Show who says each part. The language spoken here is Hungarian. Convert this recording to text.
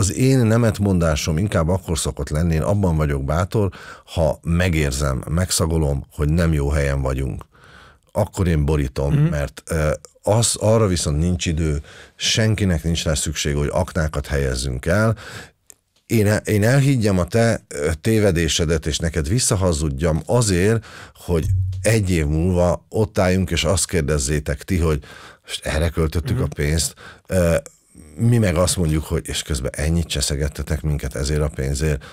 Speaker 1: az én nemetmondásom inkább akkor szokott lenni, én abban vagyok bátor, ha megérzem, megszagolom, hogy nem jó helyen vagyunk. Akkor én borítom, mm. mert az, arra viszont nincs idő, senkinek nincs rá szükség, hogy aknákat helyezzünk el, én, én elhiggyem a te tévedésedet, és neked visszahazudjam azért, hogy egy év múlva ott álljunk, és azt kérdezzétek ti, hogy most erre költöttük mm. a mhm. pénzt, mi meg azt mondjuk, hogy és közben ennyit cseszegettetek minket ezért a pénzért.